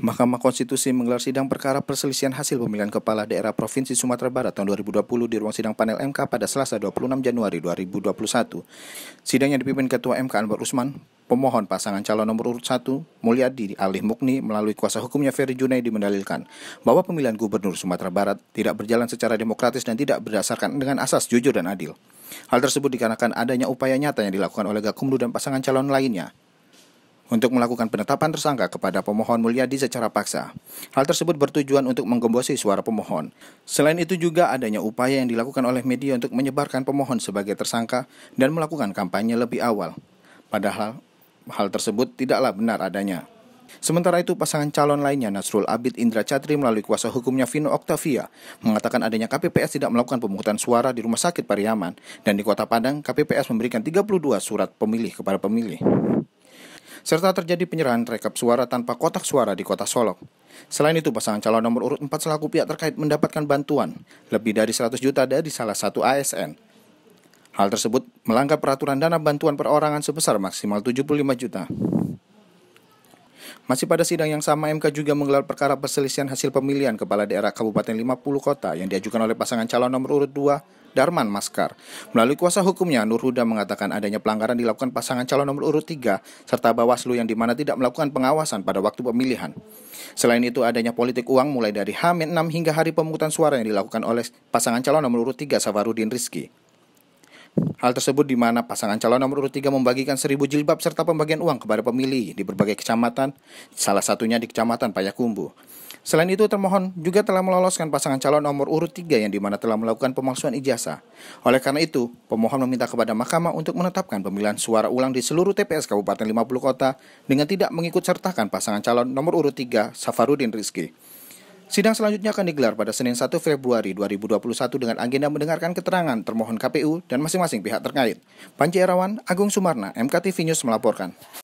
Mahkamah Konstitusi menggelar sidang perkara perselisihan hasil pemilihan kepala daerah Provinsi Sumatera Barat tahun 2020 di ruang sidang panel MK pada Selasa 26 Januari 2021. Sidang yang dipimpin Ketua MK Anwar Usman, pemohon pasangan calon nomor urut 1, Mulyadi Alih Mukni melalui kuasa hukumnya Ferry Junaidi mendalilkan bahwa pemilihan gubernur Sumatera Barat tidak berjalan secara demokratis dan tidak berdasarkan dengan asas jujur dan adil. Hal tersebut dikarenakan adanya upaya nyata yang dilakukan oleh Gakumdu dan pasangan calon lainnya untuk melakukan penetapan tersangka kepada pemohon Mulyadi secara paksa. Hal tersebut bertujuan untuk menggembosi suara pemohon. Selain itu juga adanya upaya yang dilakukan oleh media untuk menyebarkan pemohon sebagai tersangka dan melakukan kampanye lebih awal. Padahal hal tersebut tidaklah benar adanya. Sementara itu pasangan calon lainnya Nasrul Abid Indra Catri melalui kuasa hukumnya Vino Octavia mengatakan adanya KPPS tidak melakukan pemungutan suara di Rumah Sakit Pariaman dan di Kota Padang KPPS memberikan 32 surat pemilih kepada pemilih serta terjadi penyerahan rekap suara tanpa kotak suara di kota Solok. Selain itu, pasangan calon nomor urut 4 selaku pihak terkait mendapatkan bantuan lebih dari 100 juta dari salah satu ASN. Hal tersebut melanggar peraturan dana bantuan perorangan sebesar maksimal 75 juta. Masih pada sidang yang sama, MK juga menggelar perkara perselisihan hasil pemilihan kepala daerah Kabupaten 50 Kota yang diajukan oleh pasangan calon nomor urut 2 Darman Maskar. Melalui kuasa hukumnya, Nur Huda mengatakan adanya pelanggaran dilakukan pasangan calon nomor urut 3 serta Bawaslu yang dimana tidak melakukan pengawasan pada waktu pemilihan. Selain itu, adanya politik uang mulai dari H-6 hingga hari pemungutan suara yang dilakukan oleh pasangan calon nomor urut 3 Safarudin Rizki. Hal tersebut di mana pasangan calon nomor urut 3 membagikan 1000 jilbab serta pembagian uang kepada pemilih di berbagai kecamatan, salah satunya di Kecamatan Payakumbu. Selain itu, termohon juga telah meloloskan pasangan calon nomor urut 3 yang dimana telah melakukan pemalsuan ijazah. Oleh karena itu, pemohon meminta kepada mahkamah untuk menetapkan pemilihan suara ulang di seluruh TPS Kabupaten 50 Kota dengan tidak mengikut sertakan pasangan calon nomor urut 3 Safarudin Rizki. Sidang selanjutnya akan digelar pada Senin 1 Februari 2021 dengan agenda mendengarkan keterangan termohon KPU dan masing-masing pihak terkait. Panji Erawan, Agung Sumarna, MKTV News melaporkan.